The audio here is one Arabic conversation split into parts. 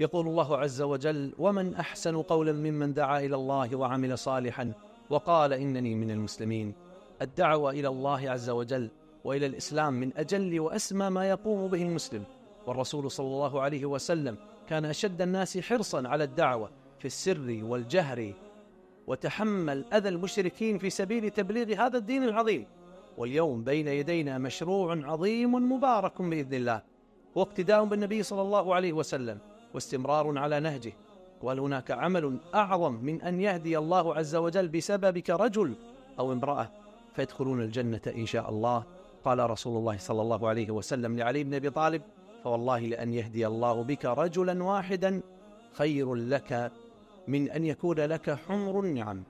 يقول الله عز وجل ومن أحسن قولا ممن دعا إلى الله وعمل صالحا وقال إنني من المسلمين الدعوة إلى الله عز وجل وإلى الإسلام من أجل وأسمى ما يقوم به المسلم والرسول صلى الله عليه وسلم كان أشد الناس حرصا على الدعوة في السر والجهر وتحمل أذى المشركين في سبيل تبليغ هذا الدين العظيم واليوم بين يدينا مشروع عظيم مبارك بإذن الله هو اقتداء بالنبي صلى الله عليه وسلم واستمرار على نهجه وهل هناك عمل أعظم من أن يهدي الله عز وجل بسببك رجل أو امرأة فيدخلون الجنة إن شاء الله قال رسول الله صلى الله عليه وسلم لعلي بن أبي طالب فوالله لأن يهدي الله بك رجلا واحدا خير لك من أن يكون لك حمر النعم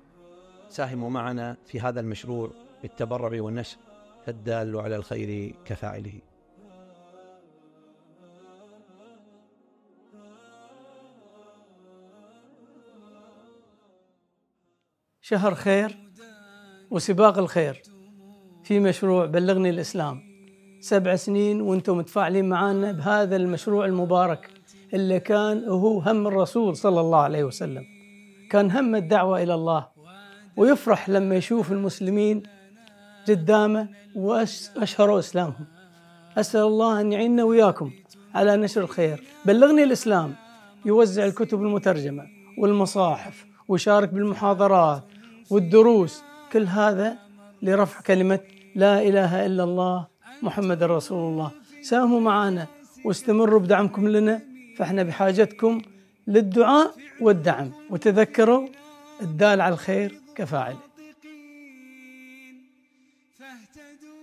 ساهموا معنا في هذا المشروع بالتبرع والنشر فالدال على الخير كفاعله شهر خير وسباق الخير في مشروع بلغني الإسلام سبع سنين وانتم متفاعلين معانا بهذا المشروع المبارك اللي كان هو هم الرسول صلى الله عليه وسلم كان هم الدعوة إلى الله ويفرح لما يشوف المسلمين قدامه وأشهروا إسلامهم أسأل الله أن يعيننا وياكم على نشر الخير بلغني الإسلام يوزع الكتب المترجمة والمصاحف ويشارك بالمحاضرات والدروس كل هذا لرفع كلمة لا إله إلا الله محمد رسول الله ساهموا معنا واستمروا بدعمكم لنا فإحنا بحاجتكم للدعاء والدعم وتذكروا الدال على الخير كفاعله فاهتدوا